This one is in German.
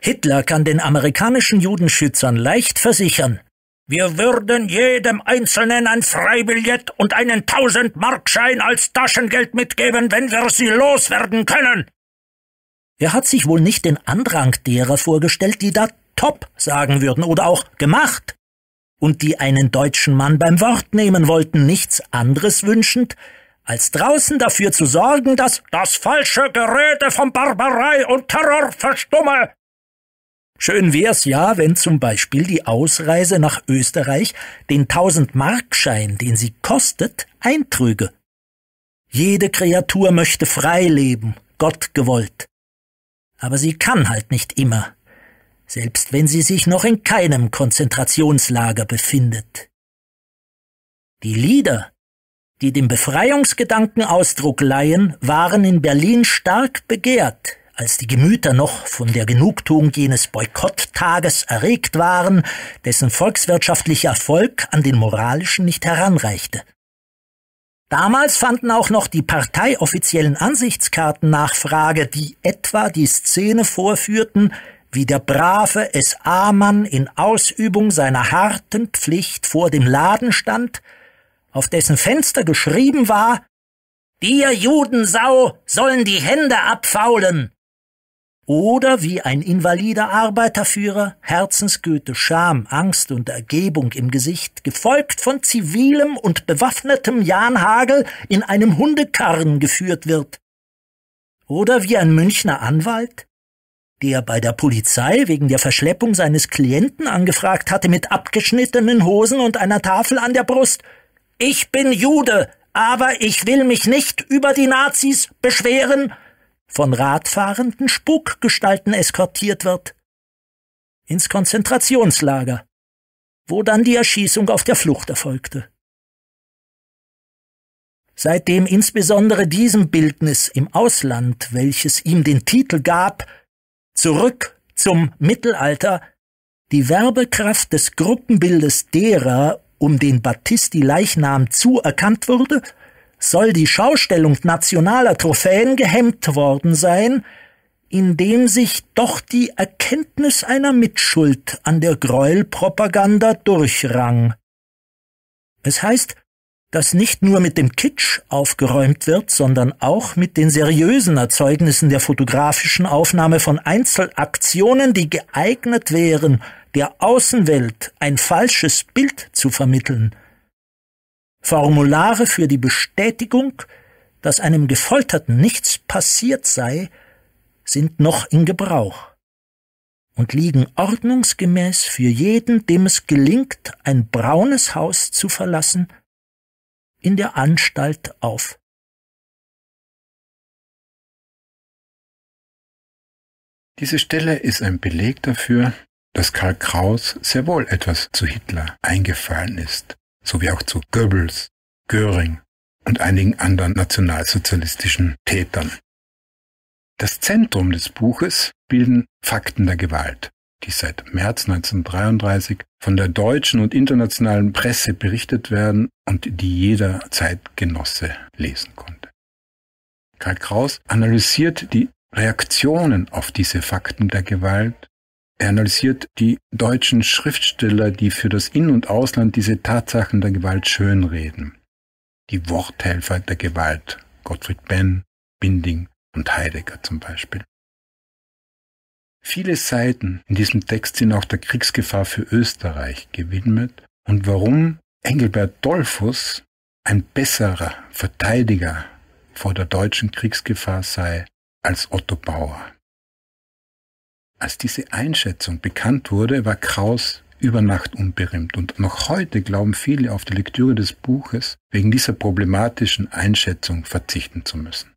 Hitler kann den amerikanischen Judenschützern leicht versichern, wir würden jedem Einzelnen ein Freibillett und einen Tausendmarkschein als Taschengeld mitgeben, wenn wir sie loswerden können. Er hat sich wohl nicht den Andrang derer vorgestellt, die da top sagen würden oder auch gemacht und die einen deutschen Mann beim Wort nehmen wollten, nichts anderes wünschend, als draußen dafür zu sorgen, dass das falsche Gerede von Barbarei und Terror verstumme. Schön wär's ja, wenn zum Beispiel die Ausreise nach Österreich den 1000-Markschein, den sie kostet, eintrüge. Jede Kreatur möchte frei leben, Gott gewollt. Aber sie kann halt nicht immer, selbst wenn sie sich noch in keinem Konzentrationslager befindet. Die Lieder, die dem Befreiungsgedanken Ausdruck leihen, waren in Berlin stark begehrt als die Gemüter noch von der Genugtuung jenes Boykotttages erregt waren, dessen volkswirtschaftlicher Erfolg an den moralischen nicht heranreichte. Damals fanden auch noch die parteioffiziellen Ansichtskarten Nachfrage, die etwa die Szene vorführten, wie der brave SA-Mann in Ausübung seiner harten Pflicht vor dem Laden stand, auf dessen Fenster geschrieben war, Dir Judensau sollen die Hände abfaulen oder wie ein invalider Arbeiterführer, Herzensgüte, Scham, Angst und Ergebung im Gesicht, gefolgt von zivilem und bewaffnetem Janhagel in einem Hundekarren geführt wird. Oder wie ein Münchner Anwalt, der bei der Polizei wegen der Verschleppung seines Klienten angefragt hatte mit abgeschnittenen Hosen und einer Tafel an der Brust. Ich bin Jude, aber ich will mich nicht über die Nazis beschweren von radfahrenden Spukgestalten eskortiert wird. Ins Konzentrationslager, wo dann die Erschießung auf der Flucht erfolgte. Seitdem insbesondere diesem Bildnis im Ausland, welches ihm den Titel gab, zurück zum Mittelalter, die Werbekraft des Gruppenbildes derer um den Battisti Leichnam zu erkannt wurde soll die Schaustellung nationaler Trophäen gehemmt worden sein, indem sich doch die Erkenntnis einer Mitschuld an der Gräuelpropaganda durchrang. Es heißt, dass nicht nur mit dem Kitsch aufgeräumt wird, sondern auch mit den seriösen Erzeugnissen der fotografischen Aufnahme von Einzelaktionen, die geeignet wären, der Außenwelt ein falsches Bild zu vermitteln – Formulare für die Bestätigung, dass einem Gefolterten nichts passiert sei, sind noch in Gebrauch und liegen ordnungsgemäß für jeden, dem es gelingt, ein braunes Haus zu verlassen, in der Anstalt auf. Diese Stelle ist ein Beleg dafür, dass Karl Kraus sehr wohl etwas zu Hitler eingefallen ist sowie auch zu Goebbels, Göring und einigen anderen nationalsozialistischen Tätern. Das Zentrum des Buches bilden Fakten der Gewalt, die seit März 1933 von der deutschen und internationalen Presse berichtet werden und die jeder Zeitgenosse lesen konnte. Karl Kraus analysiert die Reaktionen auf diese Fakten der Gewalt er analysiert die deutschen Schriftsteller, die für das In- und Ausland diese Tatsachen der Gewalt schönreden. Die Worthelfer der Gewalt, Gottfried Benn, Binding und Heidegger zum Beispiel. Viele Seiten in diesem Text sind auch der Kriegsgefahr für Österreich gewidmet und warum Engelbert Dollfuss ein besserer Verteidiger vor der deutschen Kriegsgefahr sei als Otto Bauer. Als diese Einschätzung bekannt wurde, war Kraus über Nacht unberühmt und noch heute glauben viele auf die Lektüre des Buches wegen dieser problematischen Einschätzung verzichten zu müssen.